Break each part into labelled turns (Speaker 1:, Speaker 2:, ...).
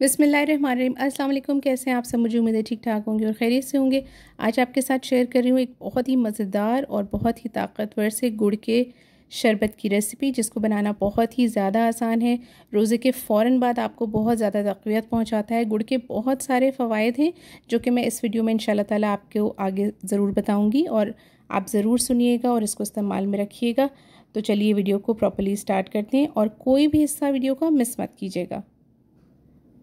Speaker 1: बिसमीम अल्लाम कैसे हैं आप सब मुझे उम्मीद है ठीक ठाक होंगे और खैरियत से होंगे आज आपके साथ शेयर कर रही हूँ एक बहुत ही मज़ेदार और बहुत ही ताकतवर से गुड़ के शरबत की रेसिपी जिसको बनाना बहुत ही ज़्यादा आसान है रोज़े के फ़ौर बाद आपको बहुत ज़्यादा तकवीत पहुँचाता है गुड़ के बहुत सारे फ़वाद हैं जो कि मैं इस वीडियो में इन ताला आपको आगे ज़रूर बताऊँगी और आप ज़रूर सुनिएगा और इसको इस्तेमाल में रखिएगा तो चलिए वीडियो को प्रॉपरली स्टार्ट करते हैं और कोई भी हिस्सा वीडियो का मिस मत कीजिएगा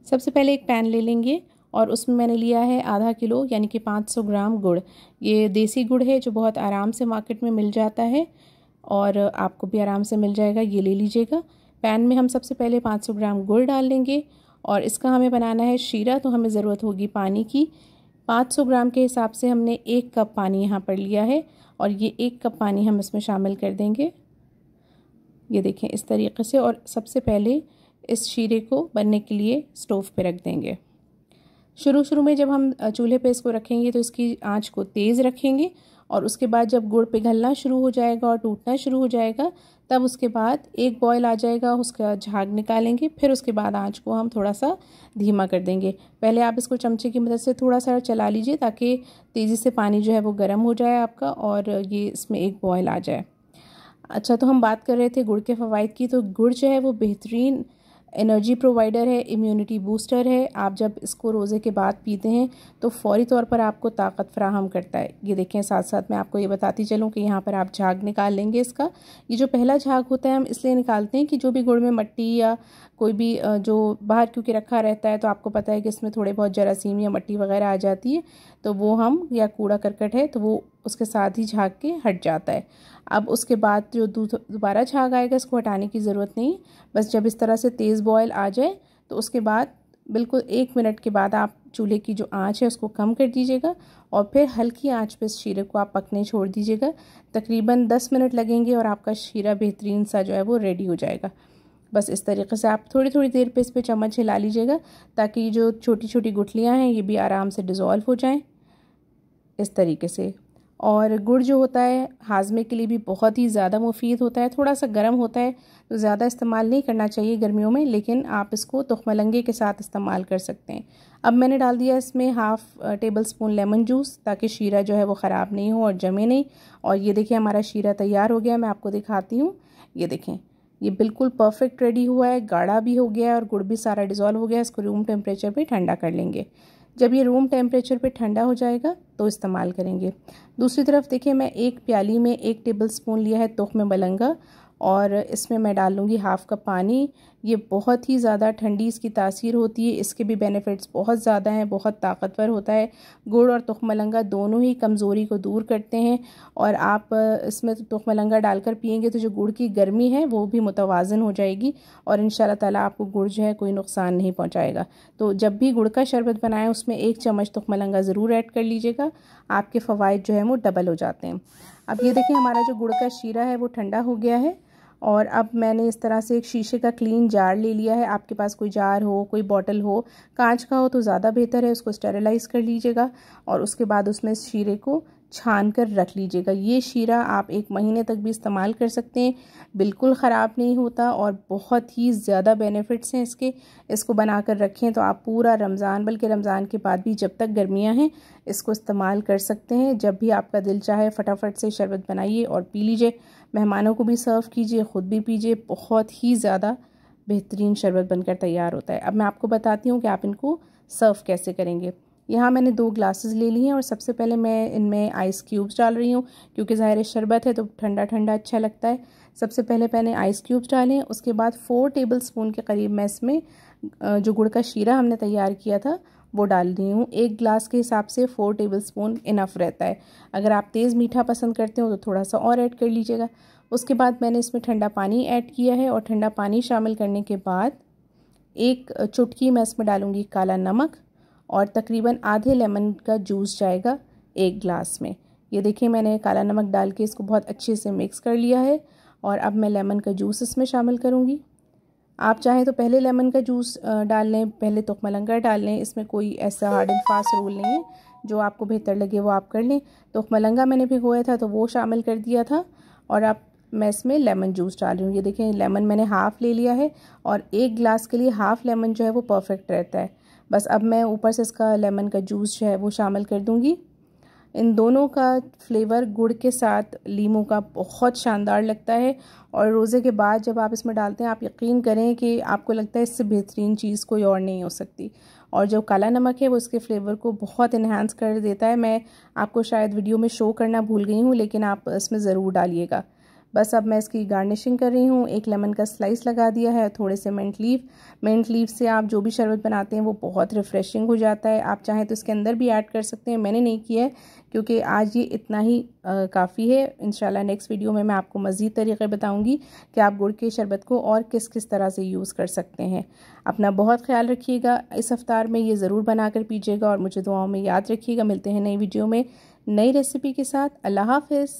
Speaker 1: सबसे पहले एक पैन ले लेंगे और उसमें मैंने लिया है आधा किलो यानी कि 500 ग्राम गुड़ ये देसी गुड़ है जो बहुत आराम से मार्केट में मिल जाता है और आपको भी आराम से मिल जाएगा ये ले लीजिएगा पैन में हम सबसे पहले 500 ग्राम गुड़ डाल लेंगे और इसका हमें बनाना है शीरा तो हमें ज़रूरत होगी पानी की 500 ग्राम के हिसाब से हमने एक कप पानी यहाँ पर लिया है और ये एक कप पानी हम इसमें शामिल कर देंगे ये देखें इस तरीके से और सबसे पहले इस शीरे को बनने के लिए स्टोव पे रख देंगे शुरू शुरू में जब हम चूल्हे पे इसको रखेंगे तो इसकी आंच को तेज़ रखेंगे और उसके बाद जब गुड़ पिघलना शुरू हो जाएगा और टूटना शुरू हो जाएगा तब उसके बाद एक बॉयल आ जाएगा उसका झाग निकालेंगे फिर उसके बाद आंच को हम थोड़ा सा धीमा कर देंगे पहले आप इसको चमचे की मदद से थोड़ा सा चला लीजिए ताकि तेज़ी से पानी जो है वो गर्म हो जाए आपका और ये इसमें एक बॉयल आ जाए अच्छा तो हम बात कर रहे थे गुड़ के फ़वाद की तो गुड़ जो है वो बेहतरीन एनर्जी प्रोवाइडर है इम्यूनिटी बूस्टर है आप जब इसको रोज़े के बाद पीते हैं तो फौरी तौर पर आपको ताकत फ्राहम करता है ये देखें साथ साथ मैं आपको ये बताती चलूँ कि यहाँ पर आप झाग निकाल लेंगे इसका ये जो पहला झाग होता है हम इसलिए निकालते हैं कि जो भी गुड़ में मट्टी या कोई भी जो बाहर क्योंकि रखा रहता है तो आपको पता है कि इसमें थोड़े बहुत जरासीम या मट्टी वगैरह आ जाती है तो वो हम या कूड़ा करकट है तो वो उसके साथ ही झाग के हट जाता है अब उसके बाद जो दोबारा झाग आएगा इसको हटाने की ज़रूरत नहीं बस जब इस तरह से तेज़ बॉयल आ जाए तो उसके बाद बिल्कुल एक मिनट के बाद आप चूल्हे की जो आंच है उसको कम कर दीजिएगा और फिर हल्की आंच पे इस शीरे को आप पकने छोड़ दीजिएगा तकरीबन दस मिनट लगेंगे और आपका शीरा बेहतरीन सा जो है वो रेडी हो जाएगा बस इस तरीके से आप थोड़ी थोड़ी देर पे इस पर चम्मच हिला लीजिएगा ताकि जो छोटी छोटी गुठलियाँ हैं ये भी आराम से डिज़ोल्व हो जाएँ इस तरीके से और गुड़ जो होता है हाजमे के लिए भी बहुत ही ज़्यादा मुफीद होता है थोड़ा सा गर्म होता है तो ज़्यादा इस्तेमाल नहीं करना चाहिए गर्मियों में लेकिन आप इसको तुखमलंगे के साथ इस्तेमाल कर सकते हैं अब मैंने डाल दिया इसमें half tablespoon lemon juice ताकि शीरा जो है वो ख़राब नहीं हो और जमे नहीं और ये देखिए हमारा शीरा तैयार हो गया मैं आपको दिखाती हूँ ये देखें ये बिल्कुल परफेक्ट रेडी हुआ है गाढ़ा भी हो गया है और गुड़ भी सारा डिज़ोल्व हो गया है इसको रूम टेम्परेचर पे ठंडा कर लेंगे जब ये रूम टेम्परेचर पे ठंडा हो जाएगा तो इस्तेमाल करेंगे दूसरी तरफ देखिए मैं एक प्याली में एक टेबल स्पून लिया है में बलंगा और इसमें मैं डालूँगी हाफ़ कप पानी ये बहुत ही ज़्यादा ठंडी इसकी तासीर होती है इसके भी बेनिफिट्स बहुत ज़्यादा हैं बहुत ताकतवर होता है गुड़ और तुखमलंगा दोनों ही कमज़ोरी को दूर करते हैं और आप इसमें तुखमलंगा डालकर पियेंगे तो जो गुड़ की गर्मी है वो भी मुतवाजन हो जाएगी और इन ताला आपको गुड़ जो है कोई नुकसान नहीं पहुँचाएगा तो जब भी गुड़ का शरबत बनाएँ उसमें एक चम्मच तुखमलंगा ज़रूर ऐड कर लीजिएगा आपके फ़वाद जो है वो डबल हो जाते हैं अब ये देखिए हमारा जो गुड़ का शीरा है वो ठंडा हो गया है और अब मैंने इस तरह से एक शीशे का क्लीन जार ले लिया है आपके पास कोई जार हो कोई बॉटल हो कांच का हो तो ज़्यादा बेहतर है उसको स्टेरलाइज़ कर लीजिएगा और उसके बाद उसमें शीरे को छान कर रख लीजिएगा ये शीरा आप एक महीने तक भी इस्तेमाल कर सकते हैं बिल्कुल ख़राब नहीं होता और बहुत ही ज़्यादा बेनिफिट्स हैं इसके इसको बना कर रखें तो आप पूरा रमज़ान बल्कि रमज़ान के बाद भी जब तक गर्मियाँ हैं इसको इस्तेमाल कर सकते हैं जब भी आपका दिल चाहे फटाफट से शरबत बनाइए और पी लीजिए मेहमानों को भी सर्व कीजिए ख़ुद भी पीजिए बहुत ही ज़्यादा बेहतरीन शरबत बनकर तैयार होता है अब मैं आपको बताती हूँ कि आप इनको सर्व कैसे करेंगे यहाँ मैंने दो ग्लासेस ले ली हैं और सबसे पहले मैं इनमें आइस क्यूब्स डाल रही हूँ क्योंकि ज़ाहिर शरबत है तो ठंडा ठंडा अच्छा लगता है सबसे पहले मैंने आइस क्यूब्स डाले उसके बाद फ़ोर टेबल स्पून के करीब मैं इसमें जो गुड़ का शीरा हमने तैयार किया था वो डाल रही हूँ एक ग्लास के हिसाब से फ़ोर टेबल स्पून इनफ रहता है अगर आप तेज़ मीठा पसंद करते हो तो थोड़ा सा और ऐड कर लीजिएगा उसके बाद मैंने इसमें ठंडा पानी ऐड किया है और ठंडा पानी शामिल करने के बाद एक चुटकी मैं इसमें डालूँगी काला नमक और तकरीबन आधे लेमन का जूस जाएगा एक ग्लास में ये देखिए मैंने काला नमक डाल के इसको बहुत अच्छे से मिक्स कर लिया है और अब मैं लेमन का जूस इसमें शामिल करूँगी आप चाहें तो पहले लेमन का जूस डाल लें पहले तुखमा मलंगा डाल लें इसमें कोई ऐसा हार्ड एंड फास्ट रूल नहीं है जो आपको बेहतर लगे वो आप कर लें तुखमा मलंगा मैंने भिगोया था तो वो शामिल कर दिया था और अब मैं इसमें लेमन जूस डाल रही हूँ ये देखें लेमन मैंने हाफ़ ले लिया है और एक गिलास के लिए हाफ़ लेमन जो है वो परफेक्ट रहता है बस अब मैं ऊपर से इसका लेमन का जूस जो है वो शामिल कर दूँगी इन दोनों का फ्लेवर गुड़ के साथ लीमू का बहुत शानदार लगता है और रोज़े के बाद जब आप इसमें डालते हैं आप यकीन करें कि आपको लगता है इससे बेहतरीन चीज़ कोई और नहीं हो सकती और जो काला नमक है वो इसके फ्लेवर को बहुत इन्हांस कर देता है मैं आपको शायद वीडियो में शो करना भूल गई हूँ लेकिन आप इसमें ज़रूर डालिएगा बस अब मैं इसकी गार्निशिंग कर रही हूँ एक लेमन का स्लाइस लगा दिया है थोड़े से मेंट लीव मेंट लीव से आप जो भी शरबत बनाते हैं वो बहुत रिफ़्रेशिंग हो जाता है आप चाहें तो इसके अंदर भी ऐड कर सकते हैं मैंने नहीं किया है क्योंकि आज ये इतना ही काफ़ी है इन नेक्स्ट वीडियो में मैं आपको मज़ीद तरीक़े बताऊँगी कि आप गुड़ के शरबत को और किस किस तरह से यूज़ कर सकते हैं अपना बहुत ख्याल रखिएगा इस अफ्तार में ये ज़रूर बना कर पीजिएगा और मुझे दुआओं में याद रखिएगा मिलते हैं नई वीडियो में नई रेसिपी के साथ अल्लाह हाफिज़